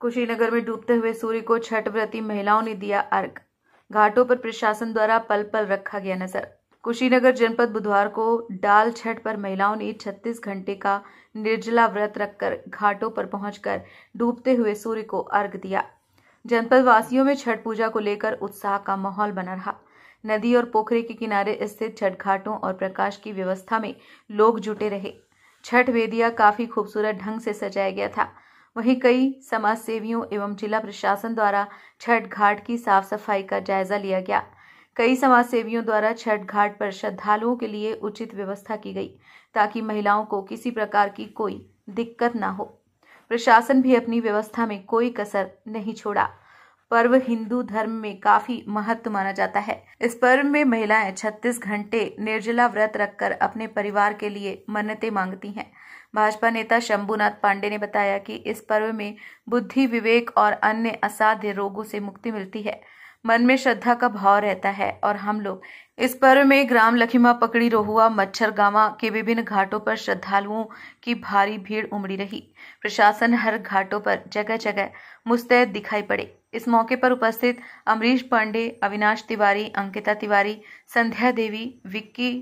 कुशीनगर में डूबते हुए सूर्य को छठ व्रती महिलाओं ने दिया अर्घ घाटों पर प्रशासन द्वारा पल पल रखा गया नजर कुशीनगर जनपद बुधवार को डाल छठ पर महिलाओं ने 36 घंटे का निर्जला व्रत रखकर घाटों पर पहुंचकर डूबते हुए सूर्य को अर्घ दिया जनपद वासियों में छठ पूजा को लेकर उत्साह का माहौल बना रहा नदी और पोखरे के किनारे स्थित छठ घाटों और प्रकाश की व्यवस्था में लोग जुटे रहे छठ वेदिया काफी खूबसूरत ढंग से सजाया गया था वहीं कई समाज सेवियों एवं जिला प्रशासन द्वारा छठ घाट की साफ सफाई का जायजा लिया गया कई समाज सेवियों द्वारा छठ घाट पर श्रद्धालुओं के लिए उचित व्यवस्था की गई ताकि महिलाओं को किसी प्रकार की कोई दिक्कत ना हो प्रशासन भी अपनी व्यवस्था में कोई कसर नहीं छोड़ा पर्व हिंदू धर्म में काफी महत्व माना जाता है इस पर्व में महिलाएं 36 घंटे निर्जला व्रत रखकर अपने परिवार के लिए मन्नतें मांगती हैं भाजपा नेता शंभुनाथ पांडे ने बताया कि इस पर्व में बुद्धि विवेक और अन्य असाध्य रोगों से मुक्ति मिलती है मन में श्रद्धा का भाव रहता है और हम लोग इस पर्व में ग्राम लखीमा पकड़ी रोहुआ मच्छर गावा के विभिन्न घाटों पर श्रद्धालुओं की भारी भीड़ उमड़ी रही प्रशासन हर घाटों पर जगह जगह मुस्तैद दिखाई पड़े इस मौके पर उपस्थित अमरीश पांडे अविनाश तिवारी अंकिता तिवारी संध्या देवी विक्की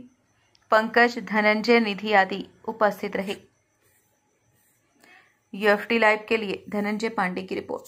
पंकज धनंजय निधि आदि उपस्थित रहे यूएफटी लाइव के लिए धनंजय पांडे की रिपोर्ट